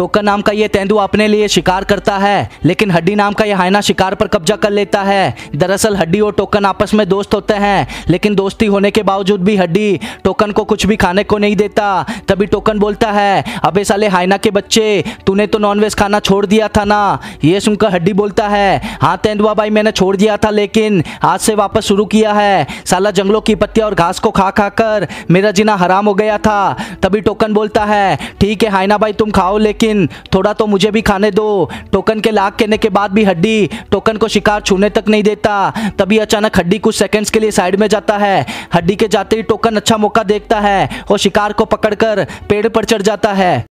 token नाम का ये तेंदुआ अपने लिए शिकार करता है लेकिन हड्डी नाम का यह हाइना शिकार पर कब्जा कर लेता है दरअसल हड्डी और टोकन आपस में दोस्त होते हैं लेकिन दोस्ती होने के बावजूद भी हड्डी टोकन को कुछ भी खाने को नहीं देता तभी टोकन बोलता है अबे साले हाइना के बच्चे तूने तो नॉनवेज खाना छोड़ दिया था ना ये सुनकर हड्डी बोलता है हाँ तेंदुआ भाई मैंने छोड़ दिया था लेकिन आज से वापस शुरू किया है साला जंगलों की पत्तियां और घास को खा खा कर मेरा जीना हराम हो गया था तभी टोकन बोलता है ठीक है हाइना भाई तुम खाओ लेकिन लेकिन थोड़ा तो मुझे भी खाने दो टोकन के लाख कहने के बाद भी हड्डी टोकन को शिकार छूने तक नहीं देता तभी अचानक हड्डी कुछ सेकंड्स के लिए साइड में जाता है हड्डी के जाते ही टोकन अच्छा मौका देखता है और शिकार को पकड़कर पेड़ पर चढ़ जाता है